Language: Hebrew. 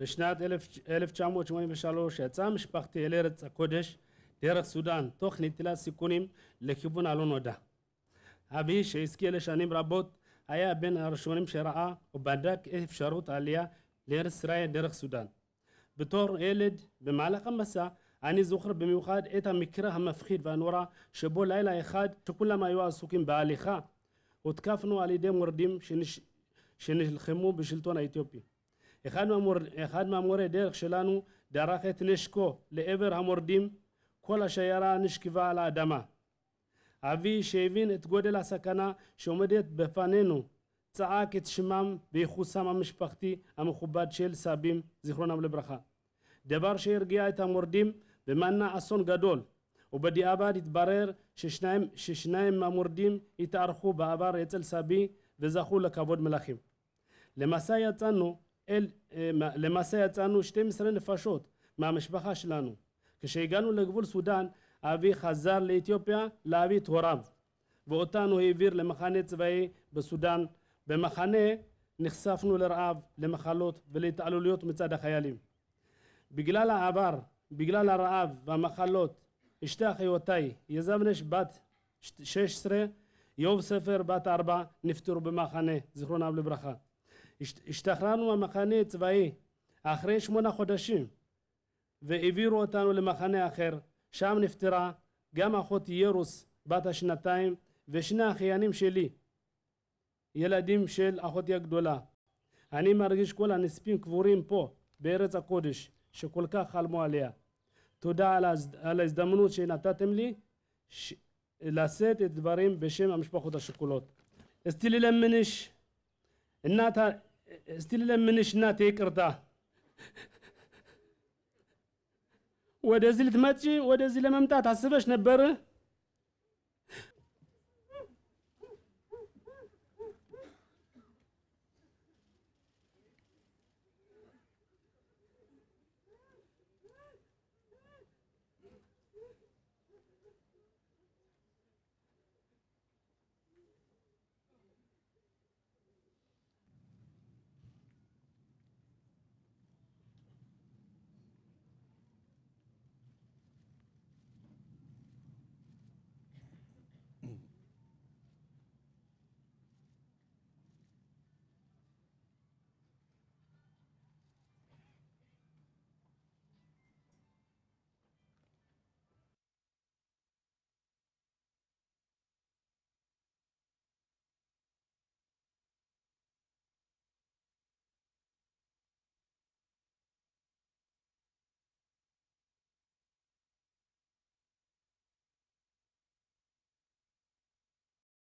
בשנת 1983 יצאה משפחתי אל ארץ הקודש דרך סודאן תוך נטילת סיכונים לכיוון הלא נודע. אבי שהזכיר לשנים רבות היה בין הראשונים שראה ובדק אפשרות עלייה לארץ ישראל דרך סודאן. בתור ילד במהלך המסע אני זוכר במיוחד את המקרה המפחיד והנורא שבו לילה אחד שכולם היו עסוקים בהליכה הותקפנו על ידי מורדים שנש... שנלחמו בשלטון האתיופי אחד, מהמור... אחד מהמורי דרך שלנו דרך את נשקו לעבר המורדים, כל השיירה נשכבה על האדמה. אבי שהבין את גודל הסכנה שעומדת בפנינו צעק את שמם ויחוסם המשפחתי המכובד של סבים זיכרונם לברכה. דבר שהרגיע את המורדים ומנע אסון גדול ובדיעבד התברר ששניים, ששניים מהמורדים התארחו בעבר אצל סבי וזכו לכבוד מלכים. למסע יצאנו אל, אה, למעשה יצאנו 12 נפשות מהמשפחה שלנו. כשהגענו לגבול סודאן, אבי חזר לאתיופיה להביא את הוריו, ואותנו העביר למחנה צבאי בסודאן. במחנה נחשפנו לרעב, למחלות ולהתעללויות מצד החיילים. בגלל העבר, בגלל הרעב והמחלות, אשתי אחיותיי, יזבנש בת 16, יוב ספר בת 4, נפטרו במחנה, זיכרונם לברכה. השתחררנו מהמחנה הצבאי אחרי שמונה חודשים והעבירו אותנו למחנה אחר, שם נפטרה גם אחות ירוס בת השנתיים ושני אחיינים שלי, ילדים של אחותי הגדולה. אני מרגיש כל הנספים קבורים פה, בארץ הקודש, שכל כך חלמו עליה. תודה על, הזד... על ההזדמנות שנתתם לי ש... לשאת את דברים בשם המשפחות השכולות. אסתי ללמניש እናታ እስቲ ልለምንሽ እናቴ ይቅርታ፣ ወደዚህ ልትመጪ ወደዚህ ለመምጣት አስበሽ ነበር?